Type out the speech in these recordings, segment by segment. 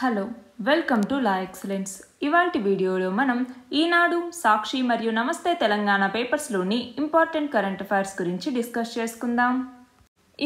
hello welcome to La Excellence ఇవాటి వీడియోలో మనం ఈనాడు సాక్షి మరియు నమస్తే తెలంగాణ పేపర్స్లోని ఇంపార్టెంట్ కరెంట్ అఫైర్స్ గురించి డిస్కస్ చేసుకుందాం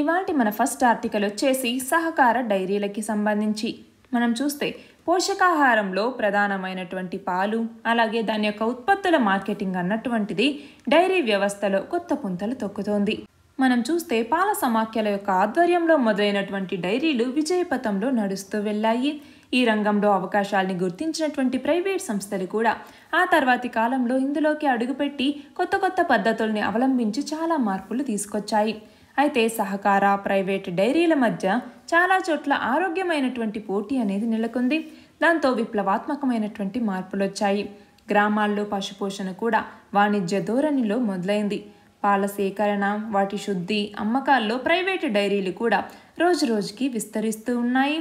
ఇవాటి మన ఫస్ట్ ఆర్టికల్ వచ్చేసి సహకార డైరీలకి సంబంధించి మనం చూస్తే పోషకాహారంలో ప్రధానమైనటువంటి పాలు అలాగే దాని యొక్క ఉత్పత్తుల మార్కెటింగ్ అన్నటువంటిది డైరీ వ్యవస్థలో కొత్త పుంతలు తొక్కుతోంది మనం చూస్తే పాల సమాఖ్యల యొక్క ఆధ్వర్యంలో మొదలైనటువంటి డైరీలు విజయపథంలో నడుస్తూ వెళ్ళాయి ఈ రంగంలో అవకాశాల్ని గుర్తించినటువంటి ప్రైవేట్ సంస్థలు కూడా ఆ తర్వాతి కాలంలో ఇందులోకి అడుగుపెట్టి కొత్త కొత్త పద్ధతుల్ని అవలంబించి చాలా మార్పులు తీసుకొచ్చాయి అయితే సహకార ప్రైవేట్ డైరీల మధ్య చాలా చోట్ల ఆరోగ్యమైనటువంటి పోటీ అనేది నెలకొంది దాంతో విప్లవాత్మకమైనటువంటి మార్పులు వచ్చాయి గ్రామాల్లో పశుపోషణ కూడా వాణిజ్య ధోరణిలో మొదలైంది పాల సేకరణ వాటి శుద్ధి అమ్మకాల్లో ప్రైవేటు డైరీలు కూడా రోజురోజుకి విస్తరిస్తూ ఉన్నాయి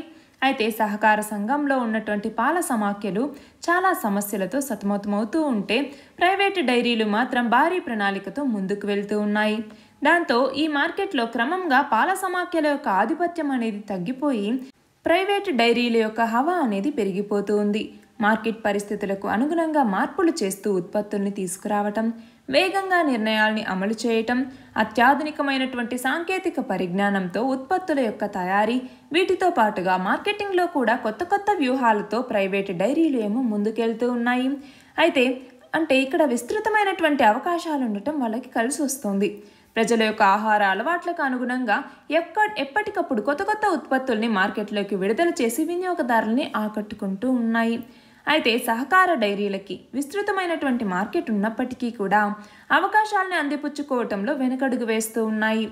అయితే సహకార సంఘంలో ఉన్నటువంటి పాల సమాఖ్యలు చాలా సమస్యలతో సతమతమవుతూ ఉంటే ప్రైవేటు డైరీలు మాత్రం భారీ ప్రణాళికతో ముందుకు వెళ్తూ ఉన్నాయి దాంతో ఈ మార్కెట్లో క్రమంగా పాల సమాఖ్యల యొక్క ఆధిపత్యం అనేది తగ్గిపోయి ప్రైవేటు డైరీల యొక్క హవా అనేది పెరిగిపోతూ ఉంది మార్కెట్ పరిస్థితులకు అనుగుణంగా మార్పులు చేస్తూ ఉత్పత్తుల్ని తీసుకురావటం వేగంగా నిర్ణయాల్ని అమలు చేయటం అత్యాధునికమైనటువంటి సాంకేతిక పరిజ్ఞానంతో ఉత్పత్తుల యొక్క తయారీ వీటితో పాటుగా మార్కెటింగ్లో కూడా కొత్త కొత్త వ్యూహాలతో ప్రైవేటు డైరీలు ఏమో ముందుకెళ్తూ ఉన్నాయి అయితే అంటే ఇక్కడ విస్తృతమైనటువంటి అవకాశాలు ఉండటం వాళ్ళకి కలిసి వస్తుంది ప్రజల యొక్క ఆహార అలవాట్లకు అనుగుణంగా ఎక్క ఎప్పటికప్పుడు కొత్త కొత్త ఉత్పత్తుల్ని మార్కెట్లోకి విడుదల చేసి వినియోగదారుల్ని ఆకట్టుకుంటూ ఉన్నాయి అయితే సహకార డైరీలకి విస్తృతమైనటువంటి మార్కెట్ ఉన్నప్పటికీ కూడా అవకాశాలను అందిపుచ్చుకోవటంలో వెనకడుగు వేస్తూ ఉన్నాయి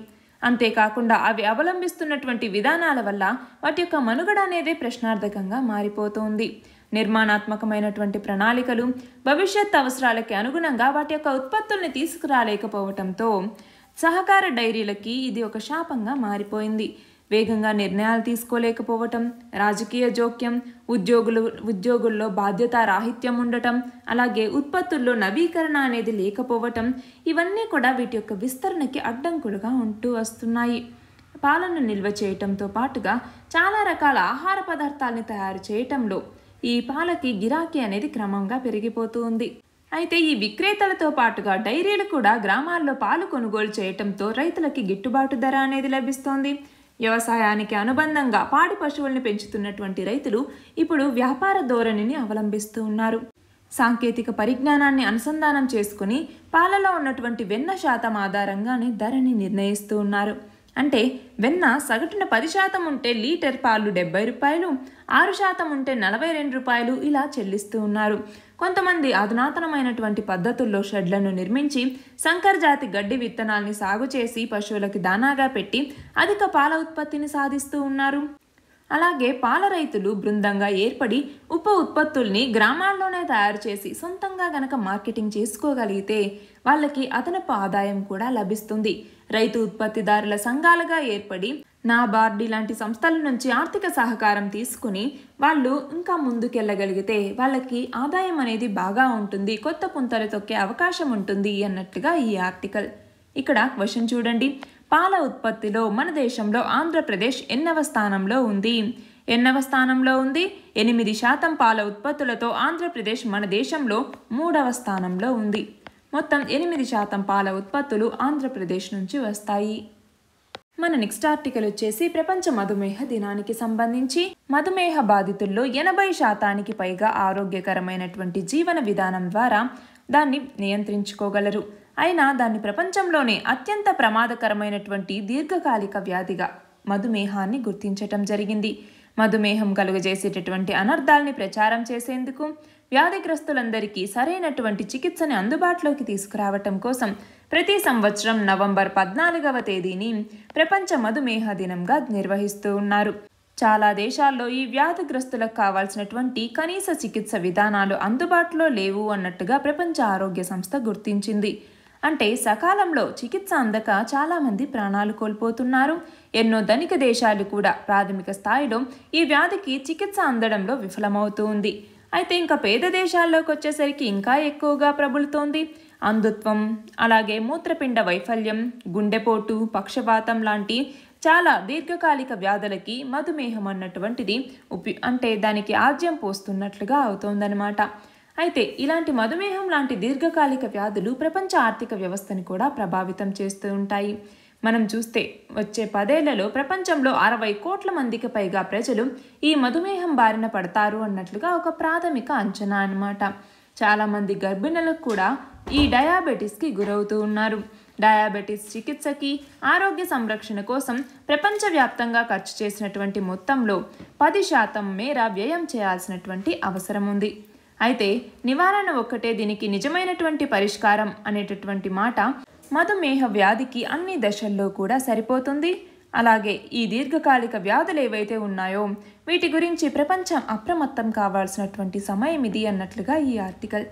అంతేకాకుండా అవి అవలంబిస్తున్నటువంటి విధానాల వల్ల వాటి యొక్క మనుగడ అనేదే ప్రశ్నార్థకంగా మారిపోతోంది నిర్మాణాత్మకమైనటువంటి ప్రణాళికలు భవిష్యత్ అవసరాలకి అనుగుణంగా వాటి యొక్క ఉత్పత్తుల్ని తీసుకురాలేకపోవటంతో సహకార డైరీలకి ఇది ఒక శాపంగా మారిపోయింది వేగంగా నిర్ణయాలు తీసుకోలేకపోవటం రాజకీయ జోక్యం ఉద్యోగులు ఉద్యోగుల్లో బాధ్యత రాహిత్యం ఉండటం అలాగే ఉత్పత్తుల్లో నవీకరణ అనేది లేకపోవటం ఇవన్నీ కూడా వీటి యొక్క విస్తరణకి అడ్డంకులుగా ఉంటూ వస్తున్నాయి పాలను నిల్వ చేయటంతో పాటుగా చాలా రకాల ఆహార పదార్థాలని తయారు చేయటంలో ఈ పాలకి గిరాకీ అనేది క్రమంగా పెరిగిపోతూ ఉంది అయితే ఈ విక్రేతలతో పాటుగా డైరీలు కూడా గ్రామాల్లో పాలు కొనుగోలు చేయటంతో రైతులకి గిట్టుబాటు ధర అనేది లభిస్తోంది వ్యవసాయానికి అనుబంధంగా పాడి పశువులను పెంచుతున్నటువంటి రైతులు ఇప్పుడు వ్యాపార ధోరణిని అవలంబిస్తూ ఉన్నారు సాంకేతిక పరిజ్ఞానాన్ని అనుసంధానం చేసుకుని పాలలో ఉన్నటువంటి వెన్న శాతం ఆధారంగానే ధరని నిర్ణయిస్తూ ఉన్నారు అంటే వెన్న సగటున పది శాతం ఉంటే లీటర్ పాలు డెబ్బై రూపాయలు ఆరు శాతం ఉంటే నలభై రెండు రూపాయలు ఇలా చెల్లిస్తూ ఉన్నారు కొంతమంది అధునాతనమైనటువంటి పద్ధతుల్లో షెడ్లను నిర్మించి సంకర్జాతి గడ్డి విత్తనాల్ని సాగు చేసి పశువులకి దానాగా పెట్టి అధిక పాల ఉత్పత్తిని సాధిస్తూ ఉన్నారు అలాగే పాల రైతులు బృందంగా ఏర్పడి ఉప ఉత్పత్తుల్ని గ్రామాల్లోనే తయారు చేసి సొంతంగా గనక మార్కెటింగ్ చేసుకోగలిగితే వాళ్ళకి అదనపు ఆదాయం కూడా లభిస్తుంది రైతు ఉత్పత్తిదారుల సంఘాలుగా ఏర్పడి నాబార్డ్ లాంటి సంస్థల నుంచి ఆర్థిక సహకారం తీసుకుని వాళ్ళు ఇంకా ముందుకెళ్ళగలిగితే వాళ్ళకి ఆదాయం అనేది బాగా ఉంటుంది కొత్త పుంతలు తొక్కే అవకాశం ఉంటుంది అన్నట్టుగా ఈ ఆర్టికల్ ఇక్కడ క్వశ్చన్ చూడండి పాల ఉత్పత్తిలో మన దేశంలో ఆంధ్రప్రదేశ్ ఎన్నవ స్థానంలో ఉంది ఎన్నవ స్థానంలో ఉంది ఎనిమిది శాతం పాల ఉత్పత్తులతో ఆంధ్రప్రదేశ్ మన దేశంలో మూడవ స్థానంలో ఉంది మొత్తం ఎనిమిది శాతం పాల ఉత్పత్తులు ఆంధ్రప్రదేశ్ నుంచి వస్తాయి మన నెక్స్ట్ ఆర్టికల్ వచ్చేసి ప్రపంచ మధుమేహ దినానికి సంబంధించి మధుమేహ బాధితుల్లో ఎనభై శాతానికి పైగా ఆరోగ్యకరమైనటువంటి జీవన విధానం ద్వారా దాన్ని నియంత్రించుకోగలరు అయినా దాన్ని ప్రపంచంలోనే అత్యంత ప్రమాదకరమైనటువంటి దీర్ఘకాలిక వ్యాధిగా మధుమేహాన్ని గుర్తించటం జరిగింది మధుమేహం కలుగజేసేటటువంటి అనర్థాల్ని ప్రచారం చేసేందుకు వ్యాధిగ్రస్తులందరికీ సరైనటువంటి చికిత్సని అందుబాటులోకి తీసుకురావటం కోసం ప్రతి సంవత్సరం నవంబర్ పద్నాలుగవ తేదీని ప్రపంచ మధుమేహ దినంగా నిర్వహిస్తూ ఉన్నారు చాలా దేశాల్లో ఈ వ్యాధిగ్రస్తులకు కావాల్సినటువంటి కనీస చికిత్స విధానాలు అందుబాటులో లేవు అన్నట్టుగా ప్రపంచ ఆరోగ్య సంస్థ గుర్తించింది అంటే సకాలంలో చికిత్స అందక చాలామంది ప్రాణాలు కోల్పోతున్నారు ఎన్నో ధనిక దేశాలు కూడా ప్రాథమిక స్థాయిలో ఈ వ్యాధికి చికిత్స అందడంలో విఫలమవుతూ ఉంది అయితే ఇంకా పేద దేశాల్లోకి వచ్చేసరికి ఇంకా ఎక్కువగా ప్రబులుతోంది అంధత్వం అలాగే మూత్రపిండ వైఫల్యం గుండెపోటు పక్షపాతం లాంటి చాలా దీర్ఘకాలిక వ్యాధులకి మధుమేహం అన్నటువంటిది అంటే దానికి ఆజ్యం పోస్తున్నట్లుగా అవుతోందనమాట అయితే ఇలాంటి మధుమేహం లాంటి దీర్ఘకాలిక వ్యాధులు ప్రపంచ ఆర్థిక వ్యవస్థని కూడా ప్రభావితం చేస్తూ ఉంటాయి మనం చూస్తే వచ్చే పదేళ్లలో ప్రపంచంలో అరవై కోట్ల మందికి పైగా ప్రజలు ఈ మధుమేహం బారిన పడతారు అన్నట్లుగా ఒక ప్రాథమిక అంచనా అనమాట చాలామంది గర్భిణులకు కూడా ఈ డయాబెటీస్కి గురవుతూ ఉన్నారు డయాబెటీస్ చికిత్సకి ఆరోగ్య సంరక్షణ కోసం ప్రపంచవ్యాప్తంగా ఖర్చు చేసినటువంటి మొత్తంలో పది శాతం మేర వ్యయం చేయాల్సినటువంటి అవసరం ఉంది అయితే నివారణ ఒక్కటే దీనికి నిజమైనటువంటి పరిష్కారం అనేటటువంటి మాట మధుమేహ వ్యాధికి అన్ని దశల్లో కూడా సరిపోతుంది అలాగే ఈ దీర్ఘకాలిక వ్యాధులు ఏవైతే ఉన్నాయో వీటి గురించి ప్రపంచం అప్రమత్తం కావాల్సినటువంటి సమయం ఇది అన్నట్లుగా ఈ ఆర్టికల్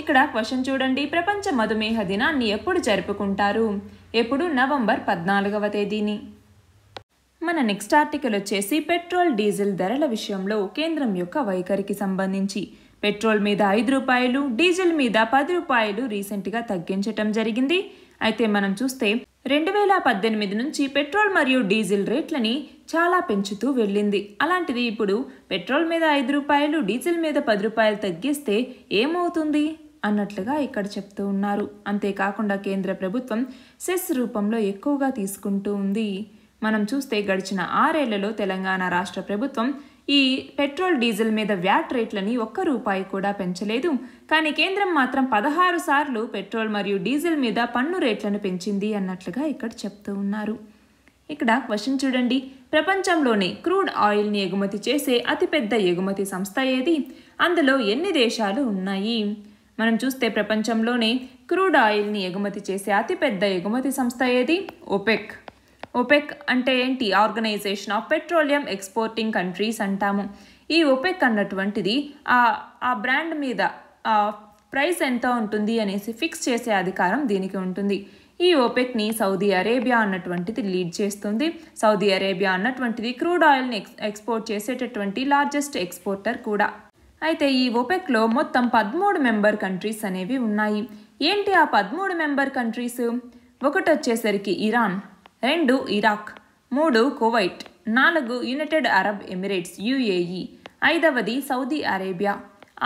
ఇక్కడ క్వశ్చన్ చూడండి ప్రపంచ మధుమేహ దినాన్ని ఎప్పుడు జరుపుకుంటారు ఎప్పుడు నవంబర్ పద్నాలుగవ తేదీని మన నెక్స్ట్ ఆర్టికల్ వచ్చేసి పెట్రోల్ డీజిల్ ధరల విషయంలో కేంద్రం యొక్క వైఖరికి సంబంధించి పెట్రోల్ మీద ఐదు రూపాయలు డీజిల్ మీద పది రూపాయలు రీసెంట్గా తగ్గించటం జరిగింది అయితే మనం చూస్తే రెండు వేల పద్దెనిమిది నుంచి పెట్రోల్ మరియు డీజిల్ రేట్లని చాలా పెంచుతూ వెళ్ళింది అలాంటిది ఇప్పుడు పెట్రోల్ మీద ఐదు రూపాయలు డీజిల్ మీద పది రూపాయలు తగ్గిస్తే ఏమవుతుంది అన్నట్లుగా ఇక్కడ చెప్తూ ఉన్నారు అంతేకాకుండా కేంద్ర ప్రభుత్వం సెస్ రూపంలో ఎక్కువగా తీసుకుంటూ ఉంది మనం చూస్తే గడిచిన ఆరేళ్లలో తెలంగాణ రాష్ట్ర ప్రభుత్వం ఈ పెట్రోల్ డీజిల్ మీద వ్యాట్ రేట్లని ఒక్క రూపాయి కూడా పెంచలేదు కానీ కేంద్రం మాత్రం పదహారు సార్లు పెట్రోల్ మరియు డీజిల్ మీద పన్ను రేట్లను పెంచింది అన్నట్లుగా ఇక్కడ చెప్తూ ఉన్నారు ఇక్కడ క్వశ్చన్ చూడండి ప్రపంచంలోనే క్రూడ్ ఆయిల్ని ఎగుమతి చేసే అతిపెద్ద ఎగుమతి సంస్థ ఏది అందులో ఎన్ని దేశాలు ఉన్నాయి మనం చూస్తే ప్రపంచంలోనే క్రూడ్ ఆయిల్ని ఎగుమతి చేసే అతిపెద్ద ఎగుమతి సంస్థ ఏది ఒపెక్ ఒపెక్ అంటే ఏంటి organisation of petroleum exporting countries అంటాము ఈ ఒపెక్ అన్నటువంటిది ఆ బ్రాండ్ మీద ప్రైస్ ఎంత ఉంటుంది అనేసి ఫిక్స్ చేసే అధికారం దీనికి ఉంటుంది ఈ ఒపెక్ని సౌదీ అరేబియా అన్నటువంటిది లీడ్ చేస్తుంది సౌదీ అరేబియా అన్నటువంటిది క్రూడ్ ఆయిల్ని ఎక్స్ ఎక్స్పోర్ట్ చేసేటటువంటి లార్జెస్ట్ ఎక్స్పోర్టర్ కూడా అయితే ఈ ఒపెక్లో మొత్తం పదమూడు మెంబర్ కంట్రీస్ అనేవి ఉన్నాయి ఏంటి ఆ పదమూడు మెంబర్ కంట్రీస్ ఒకటి వచ్చేసరికి ఇరాన్ రెండు ఇరాక్ మూడు కువైట్ నాలుగు యునైటెడ్ అరబ్ ఎమిరేట్స్ యుఏఈ ఐదవది సౌదీ అరేబియా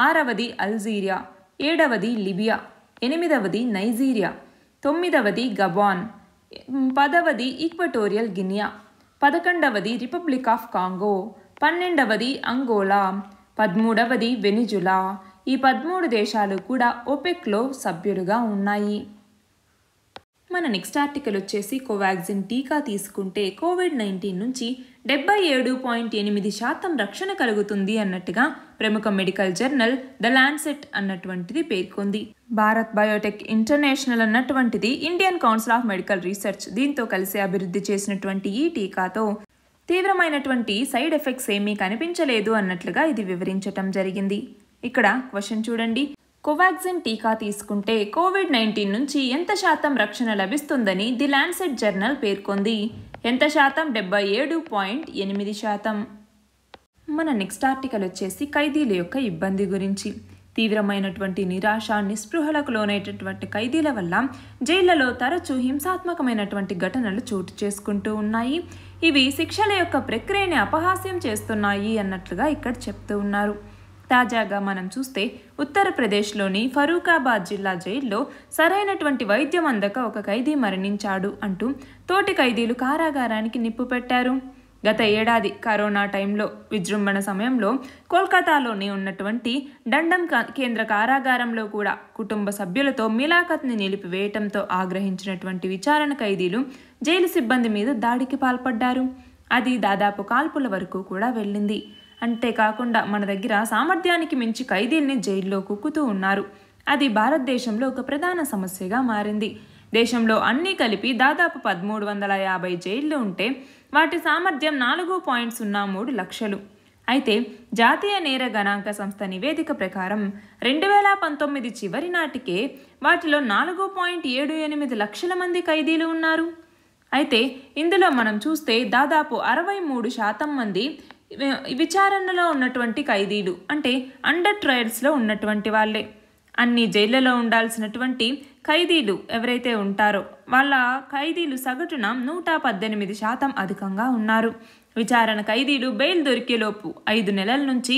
ఆరవది అల్జీరియా ఏడవది లిబియా ఎనిమిదవది నైజీరియా తొమ్మిదవది గబాన్ పదవది ఈక్వటోరియల్ గినియా పదకొండవది రిపబ్లిక్ ఆఫ్ కాంగో పన్నెండవది అంగోలా పదమూడవది వెనిజులా ఈ పదమూడు దేశాలు కూడా ఒపెక్లో సభ్యులుగా ఉన్నాయి మన నెక్స్ట్ ఆర్టికల్ వచ్చేసి కోవాక్సిన్ టీకా తీసుకుంటే కోవిడ్ నైన్టీన్ నుంచి డెబ్బై ఏడు పాయింట్ ఎనిమిది శాతం రక్షణ కలుగుతుంది అన్నట్టుగా ప్రముఖ మెడికల్ జర్నల్ ద ల్యాండ్సెట్ అన్నటువంటిది పేర్కొంది భారత్ బయోటెక్ ఇంటర్నేషనల్ అన్నటువంటిది Indian council of medical research దీంతో కలిసి అభివృద్ధి చేసినటువంటి ఈ టీకాతో తీవ్రమైనటువంటి సైడ్ ఎఫెక్ట్స్ ఏమీ కనిపించలేదు అన్నట్లుగా ఇది వివరించటం జరిగింది ఇక్కడ క్వశ్చన్ చూడండి కోవాక్సిన్ టీకా తీసుకుంటే కోవిడ్ నైన్టీన్ నుంచి ఎంత శాతం రక్షణ లభిస్తుందని ది ల్యాండ్సెట్ జర్నల్ పేర్కొంది ఎంత శాతం డెబ్బై ఏడు పాయింట్ ఎనిమిది శాతం మన నెక్స్ట్ ఆర్టికల్ వచ్చేసి ఖైదీల యొక్క ఇబ్బంది గురించి తీవ్రమైనటువంటి నిరాశ నిస్పృహలకు లోనేటటువంటి ఖైదీల వల్ల జైళ్లలో తరచూ హింసాత్మకమైనటువంటి ఘటనలు చోటు చేసుకుంటూ ఉన్నాయి ఇవి శిక్షల యొక్క ప్రక్రియని అపహాస్యం చేస్తున్నాయి అన్నట్లుగా ఇక్కడ చెప్తూ ఉన్నారు తాజాగా మనం చూస్తే ఉత్తరప్రదేశ్లోని ఫరూకాబాద్ జిల్లా జైల్లో సరైనటువంటి వైద్యం అందక ఒక ఖైదీ మరణించాడు అంటూ తోటి ఖైదీలు కారాగారానికి నిప్పు పెట్టారు గత ఏడాది కరోనా టైంలో విజృంభణ సమయంలో కోల్కతాలోని ఉన్నటువంటి దండం కేంద్ర కారాగారంలో కూడా కుటుంబ సభ్యులతో మిలాఖత్ని నిలిపివేయటంతో ఆగ్రహించినటువంటి విచారణ ఖైదీలు జైలు సిబ్బంది మీద దాడికి పాల్పడ్డారు అది దాదాపు కాల్పుల వరకు కూడా వెళ్ళింది అంతేకాకుండా మన దగ్గర సామర్థ్యానికి మించి ఖైదీల్ని జైల్లో కుక్కుతూ ఉన్నారు అది భారతదేశంలో ఒక ప్రధాన సమస్యగా మారింది దేశంలో అన్నీ కలిపి దాదాపు పదమూడు వందల యాభై జైళ్లు ఉంటే వాటి సామర్థ్యం నాలుగు పాయింట్ సున్నా మూడు లక్షలు అయితే జాతీయ నేర గణాంక సంస్థ నివేదిక ప్రకారం రెండు వేల పంతొమ్మిది చివరి నాటికే వాటిలో నాలుగు పాయింట్ ఏడు ఎనిమిది లక్షల మంది ఖైదీలు ఉన్నారు అయితే ఇందులో మనం చూస్తే దాదాపు అరవై మూడు శాతం మంది విచారణలో ఉన్నటువంటి ఖైదీలు అంటే అండర్ ట్రయల్స్లో ఉన్నటువంటి వాళ్ళే అన్ని జైళ్ళలో ఉండాల్సినటువంటి ఖైదీలు ఎవరైతే ఉంటారో వాళ్ళ ఖైదీలు సగటున నూట పద్దెనిమిది శాతం అధికంగా ఉన్నారు విచారణ ఖైదీలు బెయిల్ దొరికేలోపు ఐదు నెలల నుంచి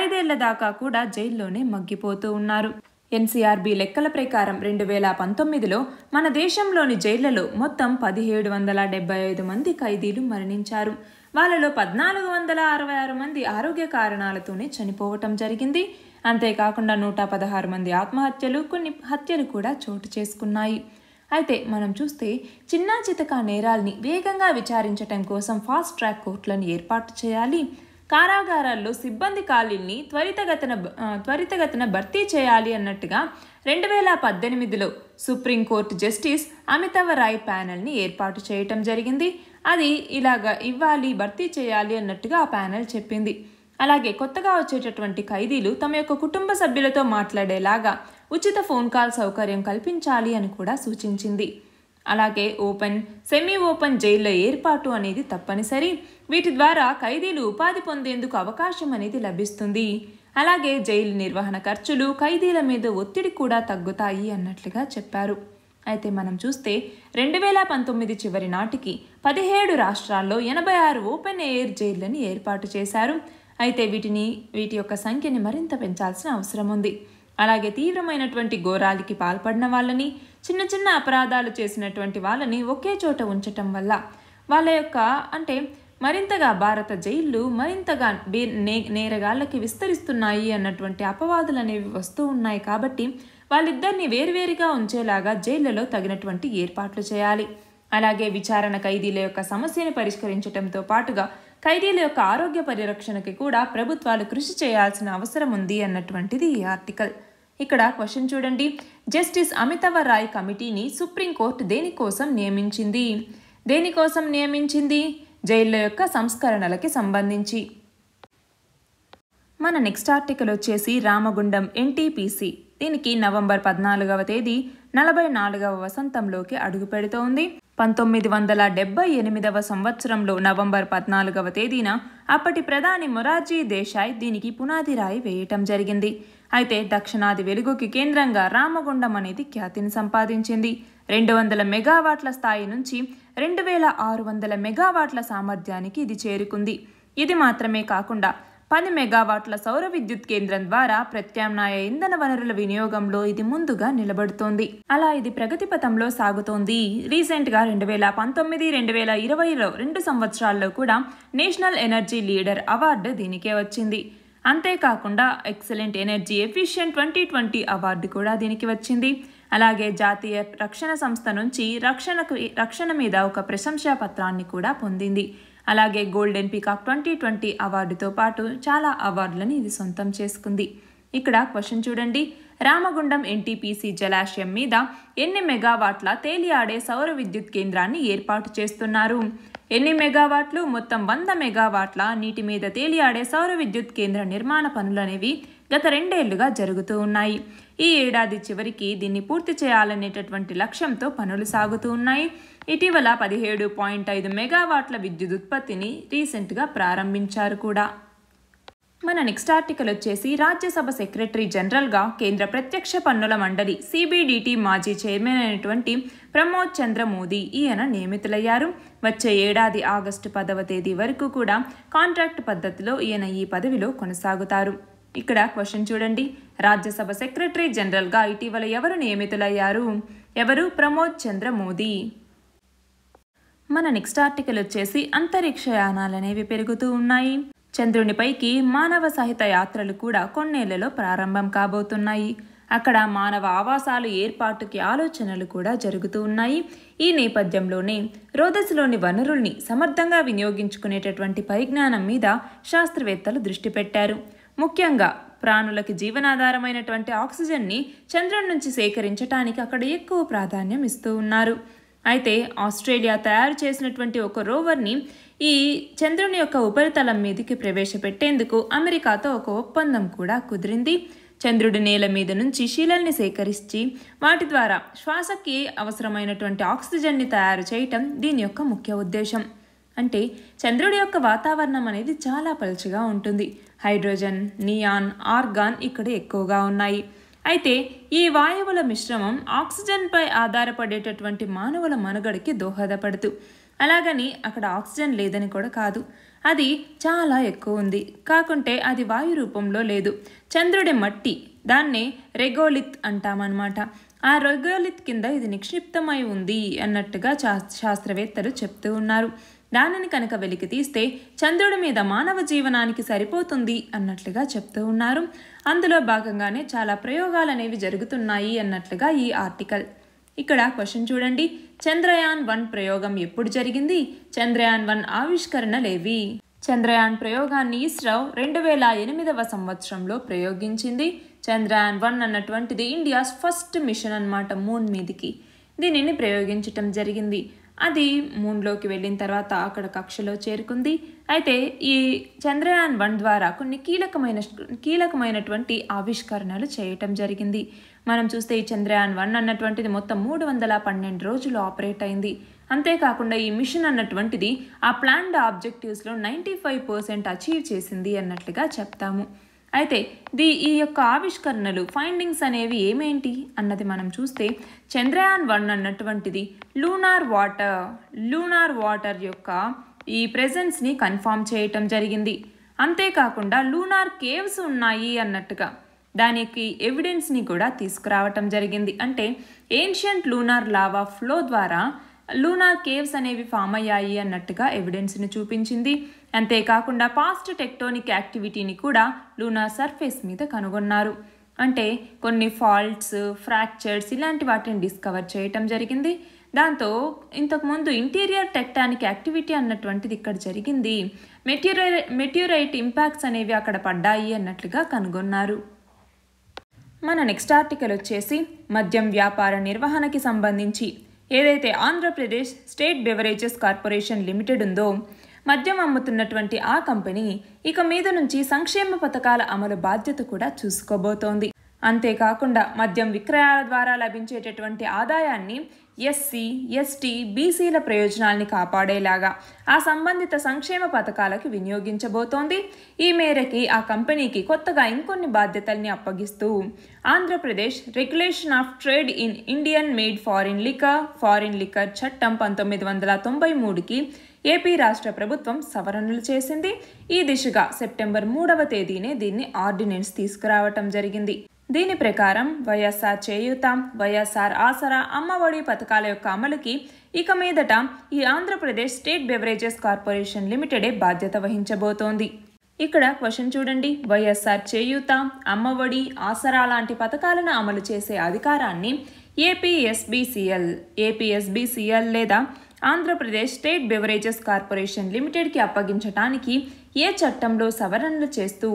ఐదేళ్ల దాకా కూడా జైల్లోనే మగ్గిపోతూ ఉన్నారు ఎన్సీఆర్బీ లెక్కల ప్రకారం రెండు వేల పంతొమ్మిదిలో మన దేశంలోని జైళ్లలో మొత్తం పదిహేడు వందల డెబ్బై ఐదు మంది ఖైదీలు మరణించారు వాళ్ళలో పద్నాలుగు వందల అరవై ఆరు మంది ఆరోగ్య కారణాలతోనే చనిపోవటం జరిగింది అంతేకాకుండా నూట పదహారు మంది ఆత్మహత్యలు కొన్ని హత్యలు కూడా చోటు చేసుకున్నాయి అయితే మనం చూస్తే చిన్నా చితకా నేరాల్ని వేగంగా విచారించటం కోసం ఫాస్ట్ ట్రాక్ కోర్టులను ఏర్పాటు చేయాలి కారాగారాల్లో సిబ్బంది ఖాళీల్ని త్వరితగతిన త్వరితగతిన భర్తీ చేయాలి అన్నట్టుగా రెండు వేల పద్దెనిమిదిలో సుప్రీంకోర్టు జస్టిస్ అమితవ రాయ్ ప్యానెల్ని ఏర్పాటు చేయటం జరిగింది అది ఇలాగ ఇవ్వాలి భర్తీ చేయాలి అన్నట్టుగా ఆ ప్యానెల్ చెప్పింది అలాగే కొత్తగా వచ్చేటటువంటి ఖైదీలు తమ యొక్క కుటుంబ సభ్యులతో మాట్లాడేలాగా ఉచిత ఫోన్ కాల్ సౌకర్యం కల్పించాలి అని కూడా సూచించింది అలాగే ఓపెన్ సెమీ ఓపెన్ జైల్లో ఏర్పాటు అనేది తప్పనిసరి వీటి ద్వారా ఖైదీలు ఉపాధి పొందేందుకు అవకాశం అనేది లభిస్తుంది అలాగే జైలు నిర్వహణ ఖర్చులు ఖైదీల మీద ఒత్తిడి కూడా తగ్గుతాయి అన్నట్లుగా చెప్పారు అయితే మనం చూస్తే రెండు వేల పంతొమ్మిది చివరి నాటికి పదిహేడు రాష్ట్రాల్లో ఎనభై ఆరు ఓపెన్ ఎయిర్ జైళ్లను ఏర్పాటు చేశారు అయితే వీటిని వీటి యొక్క సంఖ్యని మరింత పెంచాల్సిన అవసరం ఉంది అలాగే తీవ్రమైనటువంటి ఘోరాలకి పాల్పడిన వాళ్ళని చిన్న చిన్న అపరాధాలు చేసినటువంటి వాళ్ళని ఒకే చోట ఉంచటం వల్ల వాళ్ళ యొక్క అంటే మరింతగా భారత జైళ్ళు మరింతగా నేరగాళ్ళకి విస్తరిస్తున్నాయి అన్నటువంటి అపవాదులు అనేవి వస్తూ ఉన్నాయి కాబట్టి వాళ్ళిద్దరిని వేరువేరుగా ఉంచేలాగా జైళ్లలో తగినటువంటి ఏర్పాట్లు చేయాలి అలాగే విచారణ ఖైదీల యొక్క సమస్యను పరిష్కరించడంతో పాటుగా ఖైదీల యొక్క ఆరోగ్య పరిరక్షణకి కూడా ప్రభుత్వాలు కృషి చేయాల్సిన అవసరం ఉంది అన్నటువంటిది ఈ ఆర్టికల్ ఇక్కడ క్వశ్చన్ చూడండి జస్టిస్ అమితవ రాయ్ కమిటీని సుప్రీంకోర్టు దేనికోసం నియమించింది దేనికోసం నియమించింది జైళ్ళ యొక్క సంస్కరణలకి సంబంధించి మన నెక్స్ట్ ఆర్టికల్ వచ్చేసి రామగుండం ఎన్టీపీసీ దీనికి నవంబర్ పద్నాలుగవ తేదీ నలభై నాలుగవ వసంతంలోకి అడుగుపెడుతోంది పంతొమ్మిది వందల డెబ్బై ఎనిమిదవ సంవత్సరంలో నవంబర్ పద్నాలుగవ తేదీన అప్పటి ప్రధాని మొరార్జీ దేశాయ్ దీనికి పునాది రాయి వేయటం జరిగింది అయితే దక్షిణాది వెలుగుకి కేంద్రంగా రామగుండం అనేది ఖ్యాతిని సంపాదించింది రెండు వందల మెగావాట్ల స్థాయి నుంచి రెండు వేల ఆరు వందల మెగావాట్ల సామర్థ్యానికి ఇది చేరుకుంది ఇది మాత్రమే కాకుండా పది మెగావాట్ల సౌర విద్యుత్ కేంద్రం ద్వారా ప్రత్యామ్నాయ ఇంధన వనరుల వినియోగంలో ఇది ముందుగా నిలబడుతోంది అలా ఇది ప్రగతి పథంలో సాగుతోంది రీసెంట్గా రెండు వేల పంతొమ్మిది రెండు వేల ఇరవైలో రెండు సంవత్సరాల్లో కూడా నేషనల్ ఎనర్జీ లీడర్ అవార్డు దీనికే వచ్చింది అంతేకాకుండా excellent energy efficient twenty twenty award కూడా దీనికి వచ్చింది అలాగే జాతీయ రక్షణ సంస్థ నుంచి రక్షణకు రక్షణ మీద ఒక ప్రశంసా పత్రాన్ని కూడా పొందింది అలాగే గోల్డెన్ పీకాక్ ట్వంటీ ట్వంటీ అవార్డుతో పాటు చాలా అవార్డులను ఇది సొంతం చేసుకుంది ఇక్కడ క్వశ్చన్ చూడండి రామగుండం ఎన్టీపీసీ జలాశయం మీద ఎన్ని మెగావాట్ల తేలియాడే సౌర విద్యుత్ కేంద్రాన్ని ఏర్పాటు చేస్తున్నారు ఎన్ని మెగావాట్లు మొత్తం వంద మెగావాట్ల నీటి మీద తేలియాడే సౌర విద్యుత్ కేంద్ర నిర్మాణ పనులనేవి గత రెండేళ్లుగా జరుగుతూ ఉన్నాయి ఈ ఏడాది చివరికి దీన్ని పూర్తి చేయాలనేటటువంటి లక్ష్యంతో పనులు సాగుతూ ఉన్నాయి ఇటీవల పదిహేడు పాయింట్ ఐదు మెగావాట్ల విద్యుత్ ఉత్పత్తిని రీసెంట్గా ప్రారంభించారు కూడా మన నెక్స్ట్ ఆర్టికల్ వచ్చేసి రాజ్యసభ సెక్రటరీ జనరల్గా కేంద్ర ప్రత్యక్ష పన్నుల మండలి సిబిడిటి మాజీ చైర్మన్ అయినటువంటి ప్రమోద్ చంద్ర మోదీ ఈయన నియమితులయ్యారు వచ్చే ఏడాది ఆగస్టు పదవ తేదీ వరకు కూడా కాంట్రాక్ట్ పద్ధతిలో ఈయన ఈ పదవిలో కొనసాగుతారు ఇక్కడ క్వశ్చన్ చూడండి రాజ్యసభ సెక్రటరీ జనరల్గా ఇటీవల ఎవరు నియమితులయ్యారు ఎవరు ప్రమోద్ చంద్ర మోదీ మన నెక్స్ట్ ఆర్టికల్ వచ్చేసి అంతరిక్ష యానాలనేవి పెరుగుతూ ఉన్నాయి చంద్రునిపైకి మానవ సహిత యాత్రలు కూడా కొన్నేళ్లలో ప్రారంభం కాబోతున్నాయి అక్కడ మానవ ఆవాసాలు ఏర్పాటుకి ఆలోచనలు కూడా జరుగుతూ ఉన్నాయి ఈ నేపథ్యంలోనే రోదస్లోని వనరుల్ని సమర్థంగా వినియోగించుకునేటటువంటి పరిజ్ఞానం మీద శాస్త్రవేత్తలు దృష్టి పెట్టారు ముఖ్యంగా ప్రాణులకి జీవనాధారమైనటువంటి ఆక్సిజన్ని చంద్రం నుంచి సేకరించటానికి అక్కడ ఎక్కువ ప్రాధాన్యం ఇస్తూ ఉన్నారు అయితే ఆస్ట్రేలియా తయారు చేసినటువంటి ఒక రోవర్ని ఈ చంద్రుని యొక్క ఉపరితలం మీదకి ప్రవేశపెట్టేందుకు అమెరికాతో ఒక ఒప్పందం కూడా కుదిరింది చంద్రుడి నేల మీద నుంచి శీలల్ని సేకరించి వాటి ద్వారా శ్వాసకి అవసరమైనటువంటి ఆక్సిజన్ని తయారు చేయటం దీని యొక్క ముఖ్య ఉద్దేశం అంటే చంద్రుడి యొక్క వాతావరణం అనేది చాలా పలుచగా ఉంటుంది హైడ్రోజన్ నియాన్ ఆర్గాన్ ఇక్కడ ఎక్కువగా ఉన్నాయి అయితే ఈ వాయువుల మిశ్రమం ఆక్సిజన్పై ఆధారపడేటటువంటి మానవుల మనుగడకి దోహదపడదు అలాగని అక్కడ ఆక్సిజన్ లేదని కూడా కాదు అది చాలా ఎక్కువ ఉంది కాకుంటే అది వాయు రూపంలో లేదు చంద్రుడి మట్టి దాన్నే రెగోలిత్ అంటామన్నమాట ఆ రెగోలిత్ కింద ఇది నిక్షిప్తమై ఉంది అన్నట్టుగా శాస్త్రవేత్తలు చెప్తూ ఉన్నారు దానిని కనుక వెలికి తీస్తే చంద్రుడి మీద మానవ జీవనానికి సరిపోతుంది అన్నట్లుగా చెప్తూ ఉన్నారు అందులో భాగంగానే చాలా ప్రయోగాలు అనేవి జరుగుతున్నాయి అన్నట్లుగా ఈ ఆర్టికల్ ఇక్కడ క్వశ్చన్ చూడండి చంద్రయాన్ వన్ ప్రయోగం ఎప్పుడు జరిగింది చంద్రయాన్ వన్ ఆవిష్కరణలేవి చంద్రయాన్ ప్రయోగాన్ని ఇస్రో రెండు వేల ఎనిమిదవ సంవత్సరంలో ప్రయోగించింది చంద్రయాన్ వన్ అన్నటువంటిది ఇండియాస్ ఫస్ట్ మిషన్ అనమాట మూన్ మీదికి దీనిని ప్రయోగించటం జరిగింది అది మూన్లోకి వెళ్ళిన తర్వాత అక్కడ కక్షలో చేరుకుంది అయితే ఈ చంద్రయాన్ వన్ ద్వారా కొన్ని కీలకమైన కీలకమైనటువంటి ఆవిష్కరణలు చేయటం జరిగింది మనం చూస్తే ఈ చంద్రయాన్ వన్ అన్నటువంటిది మొత్తం మూడు వందల పన్నెండు రోజులు ఆపరేట్ అయింది అంతేకాకుండా ఈ మిషన్ అన్నటువంటిది ఆ ప్లాన్డ్ ఆబ్జెక్టివ్స్లో నైంటీ ఫైవ్ పర్సెంట్ అచీవ్ చేసింది అన్నట్లుగా చెప్తాము అయితే దీ ఈ యొక్క ఆవిష్కరణలు ఫైండింగ్స్ అనేవి ఏమేంటి అన్నది మనం చూస్తే చంద్రయాన్ వన్ అన్నటువంటిది లూనార్ వాటర్ లూనార్ వాటర్ యొక్క ఈ ప్రెజెన్స్ని కన్ఫామ్ చేయటం జరిగింది అంతేకాకుండా లూనార్ కేవ్స్ ఉన్నాయి అన్నట్టుగా దానికి ఎవిడెన్స్ని కూడా తీసుకురావటం జరిగింది అంటే ఏన్షియంట్ లూనార్ లావా ఫ్లో ద్వారా లూనార్ కేవ్స్ అనేవి ఫామ్ అయ్యాయి అన్నట్టుగా ఎవిడెన్స్ని చూపించింది అంతేకాకుండా పాస్ట్ టెక్టోనిక్ యాక్టివిటీని కూడా లూనా సర్ఫేస్ మీద కనుగొన్నారు అంటే కొన్ని ఫాల్ట్స్ ఫ్రాక్చర్స్ ఇలాంటి వాటిని డిస్కవర్ చేయటం జరిగింది దాంతో ఇంతకుముందు ఇంటీరియర్ టెక్టానిక్ యాక్టివిటీ అన్నటువంటిది ఇక్కడ జరిగింది మెట్యూరై మెట్యూరైట్ ఇంపాక్ట్స్ అనేవి అక్కడ పడ్డాయి అన్నట్లుగా కనుగొన్నారు మన నెక్స్ట్ ఆర్టికల్ వచ్చేసి మద్యం వ్యాపార నిర్వహణకి సంబంధించి ఏదైతే Andhra Pradesh state beverages corporation limited ఉందో మద్యం అమ్ముతున్నటువంటి ఆ కంపెనీ ఇక మీద నుంచి సంక్షేమ పథకాల అమలు బాధ్యత కూడా చూసుకోబోతోంది అంతేకాకుండా మద్యం విక్రయాల ద్వారా లభించేటటువంటి ఆదాయాన్ని ఎస్సీ ఎస్టీ బీసీల ప్రయోజనాల్ని కాపాడేలాగా ఆ సంబంధిత సంక్షేమ పథకాలకు వినియోగించబోతోంది ఈ మేరకి ఆ కంపెనీకి కొత్తగా ఇంకొన్ని బాధ్యతల్ని అప్పగిస్తూ Andhra Pradesh regulation of trade in Indian made foreign liquor foreign liquor చట్టం పంతొమ్మిది వందల తొంభై మూడుకి ఏపీ రాష్ట్ర ప్రభుత్వం సవరణలు చేసింది ఈ దిశగా సెప్టెంబర్ మూడవ తేదీనే దీన్ని ఆర్డినెన్స్ తీసుకురావటం జరిగింది దీని ప్రకారం వైఎస్ఆర్ చేయూత వైఎస్ఆర్ ఆసరా అమ్మఒడి పథకాల యొక్క అమలుకి ఇక మీదట ఈ ఆంధ్రప్రదేశ్ స్టేట్ బెవరేజెస్ కార్పొరేషన్ లిమిటెడే బాధ్యత వహించబోతోంది ఇక్కడ క్వశ్చన్ చూడండి వైఎస్ఆర్ చేయూత అమ్మఒడి ఆసరా లాంటి పథకాలను అమలు చేసే అధికారాన్ని ఏపీఎస్బిసిఎల్ ఏపీఎస్బిసిఎల్ లేదా ఆంధ్రప్రదేశ్ స్టేట్ బెవరేజెస్ కార్పొరేషన్ లిమిటెడ్కి అప్పగించటానికి ఏ చట్టంలో సవరణలు చేస్తూ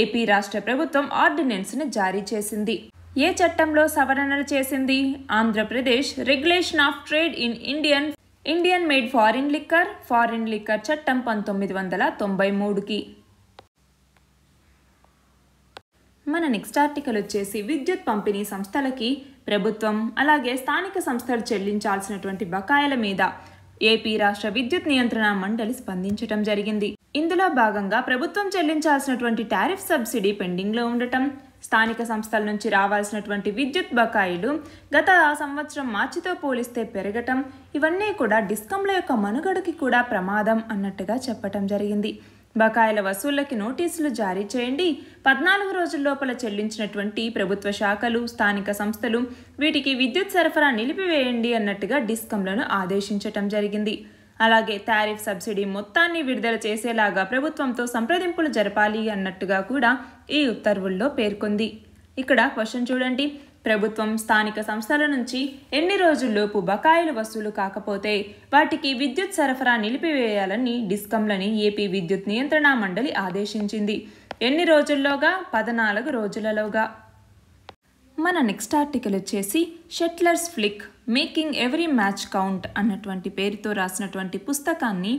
ఏపీ రాష్ట్ర ప్రభుత్వం ఆర్డినెన్స్ను జారీ చేసింది ఏ చట్టంలో సవరణలు చేసింది Andhra Pradesh regulation of trade in Indian Indian made foreign liquor foreign liquor చట్టం పంతొమ్మిది వందల తొంభై మూడుకి మన నెక్స్ట్ ఆర్టికల్ వచ్చేసి విద్యుత్ పంపిణీ సంస్థలకి ప్రభుత్వం అలాగే స్థానిక సంస్థలు చెల్లించాల్సినటువంటి బకాయిల మీద ఏపీ రాష్ట్ర విద్యుత్ నియంత్రణ మండలి స్పందించటం జరిగింది ఇందులో భాగంగా ప్రభుత్వం చెల్లించాల్సినటువంటి టారిఫ్ సబ్సిడీ పెండింగ్లో ఉండటం స్థానిక సంస్థల నుంచి రావాల్సినటువంటి విద్యుత్ బకాయిలు గత సంవత్సరం మార్చితో పోలిస్తే పెరగటం ఇవన్నీ కూడా డిస్కంల యొక్క మనుగడకి కూడా ప్రమాదం అన్నట్టుగా చెప్పటం జరిగింది బకాయిల వసూళ్లకి నోటీసులు జారీ చేయండి పద్నాలుగు రోజుల లోపల చెల్లించినటువంటి ప్రభుత్వ శాఖలు స్థానిక సంస్థలు వీటికి విద్యుత్ సరఫరా నిలిపివేయండి అన్నట్టుగా డిస్కంలను ఆదేశించటం జరిగింది అలాగే టారిఫ్ సబ్సిడీ మొత్తాన్ని విడుదల చేసేలాగా ప్రభుత్వంతో సంప్రదింపులు జరపాలి అన్నట్టుగా కూడా ఈ ఉత్తర్వుల్లో పేర్కొంది ఇక్కడ క్వశ్చన్ చూడండి ప్రభుత్వం స్థానిక సంస్థల నుంచి ఎన్ని రోజుల్లోపు బకాయిలు వసూలు కాకపోతే వాటికి విద్యుత్ సరఫరా నిలిపివేయాలని డిస్కంలని ఏపీ విద్యుత్ నియంత్రణ మండలి ఆదేశించింది ఎన్ని రోజుల్లోగా పద్నాలుగు రోజులలోగా మన నెక్స్ట్ ఆర్టికల్ వచ్చేసి shuttlers flick making every match count అన్నటువంటి పేరుతో రాసినటువంటి పుస్తకాన్ని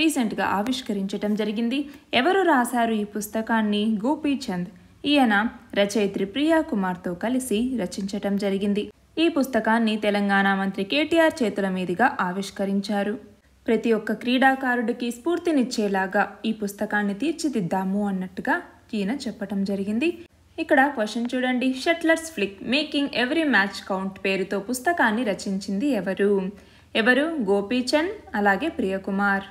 రీసెంట్గా ఆవిష్కరించడం జరిగింది ఎవరు రాశారు ఈ పుస్తకాన్ని గోపీచంద్ ఈయన రచయిత్రి ప్రియా కుమార్తో కలిసి రచించటం జరిగింది ఈ పుస్తకాన్ని తెలంగాణ మంత్రి కేటీఆర్ చేతుల మీదుగా ఆవిష్కరించారు ప్రతి ఒక్క క్రీడాకారుడికి స్ఫూర్తినిచ్చేలాగా ఈ పుస్తకాన్ని తీర్చిదిద్దాము అన్నట్టుగా ఈయన చెప్పటం జరిగింది ఇక్కడ క్వశ్చన్ చూడండి shuttlers flick making every match count పేరుతో పుస్తకాన్ని రచించింది ఎవరు ఎవరు గోపీచంద్ అలాగే ప్రియకుమార్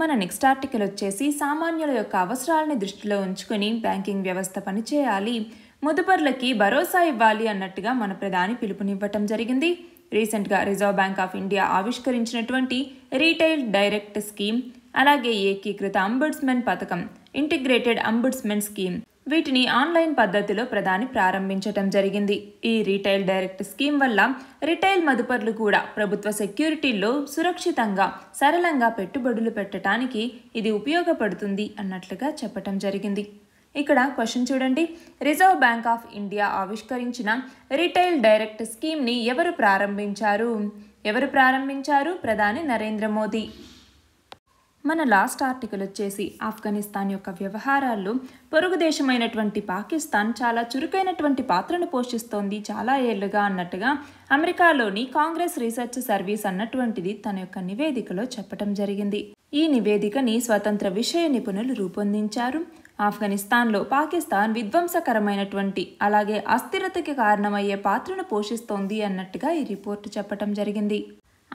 మన నెక్స్ట్ ఆర్టికల్ వచ్చేసి సామాన్యుల యొక్క అవసరాలని దృష్టిలో ఉంచుకొని బ్యాంకింగ్ వ్యవస్థ పనిచేయాలి ముదుపర్లకి భరోసా ఇవ్వాలి అన్నట్టుగా మన ప్రధాని పిలుపునివ్వటం జరిగింది రీసెంట్గా రిజర్వ్ బ్యాంక్ ఆఫ్ ఇండియా ఆవిష్కరించినటువంటి రీటైల్ డైరెక్ట్ స్కీమ్ అలాగే ఏకీకృత అంబుడ్స్మెన్ పథకం ఇంటిగ్రేటెడ్ అంబుడ్స్మెన్ స్కీమ్ వీటిని ఆన్లైన్ పద్ధతిలో ప్రధాని ప్రారంభించటం జరిగింది ఈ రీటైల్ డైరెక్ట్ స్కీమ్ వల్ల రిటైల్ మదుపర్లు కూడా ప్రభుత్వ సెక్యూరిటీల్లో సురక్షితంగా సరళంగా పెట్టుబడులు పెట్టడానికి ఇది ఉపయోగపడుతుంది అన్నట్లుగా చెప్పటం జరిగింది ఇక్కడ క్వశ్చన్ చూడండి రిజర్వ్ బ్యాంక్ ఆఫ్ ఇండియా ఆవిష్కరించిన రిటైల్ డైరెక్ట్ స్కీమ్ని ఎవరు ప్రారంభించారు ఎవరు ప్రారంభించారు ప్రధాని నరేంద్ర మోదీ మన లాస్ట్ ఆర్టికల్ వచ్చేసి ఆఫ్ఘనిస్తాన్ యొక్క వ్యవహారాల్లో పొరుగు దేశమైనటువంటి పాకిస్తాన్ చాలా చురుకైనటువంటి పాత్రను పోషిస్తోంది చాలా ఏళ్లుగా అన్నట్టుగా అమెరికాలోని కాంగ్రెస్ రీసెర్చ్ సర్వీస్ అన్నటువంటిది తన యొక్క నివేదికలో చెప్పటం జరిగింది ఈ నివేదికని స్వతంత్ర విషయ నిపుణులు రూపొందించారు ఆఫ్ఘనిస్తాన్లో పాకిస్తాన్ విధ్వంసకరమైనటువంటి అలాగే అస్థిరతకి కారణమయ్యే పాత్రను పోషిస్తోంది అన్నట్టుగా ఈ రిపోర్టు చెప్పటం జరిగింది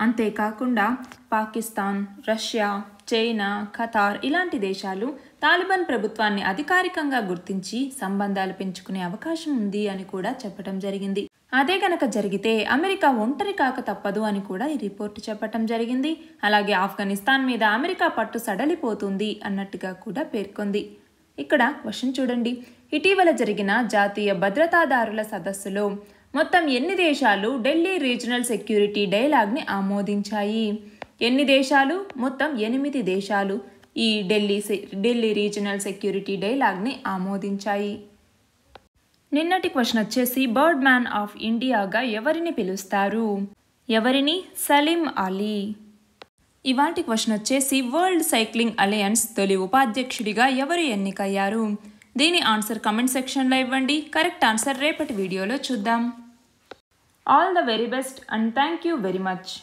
అంతేకాకుండా పాకిస్తాన్ రష్యా చైనా ఖతార్ ఇలాంటి దేశాలు తాలిబాన్ ప్రభుత్వాన్ని అధికారికంగా గుర్తించి సంబంధాలు పెంచుకునే అవకాశం ఉంది అని కూడా చెప్పడం జరిగింది అదే గనక జరిగితే అమెరికా ఒంటరి కాక తప్పదు అని కూడా ఈ రిపోర్టు చెప్పటం జరిగింది అలాగే ఆఫ్ఘనిస్తాన్ మీద అమెరికా పట్టు సడలిపోతుంది అన్నట్టుగా కూడా పేర్కొంది ఇక్కడ క్వశ్చన్ చూడండి ఇటీవల జరిగిన జాతీయ భద్రతాదారుల సదస్సులో మొత్తం ఎన్ని దేశాలు ఢిల్లీ రీజనల్ సెక్యూరిటీ డైలాగ్ని ఆమోదించాయి ఎన్ని దేశాలు మొత్తం ఎనిమిది దేశాలు ఈ ఢిల్లీ ఢిల్లీ రీజనల్ సెక్యూరిటీ డైలాగ్ని ఆమోదించాయి నిన్నటి క్వశ్చన్ వచ్చేసి బర్డ్ మ్యాన్ ఆఫ్ ఇండియాగా ఎవరిని పిలుస్తారు ఎవరిని సలీం అలీ ఇవాటి క్వశ్చన్ వచ్చేసి వరల్డ్ సైక్లింగ్ అలయన్స్ తొలి ఉపాధ్యక్షుడిగా ఎవరు ఎన్నికయ్యారు దీని ఆన్సర్ కమెంట్ సెక్షన్లో ఇవ్వండి కరెక్ట్ ఆన్సర్ రేపటి వీడియోలో చూద్దాం all the very best and thank you very much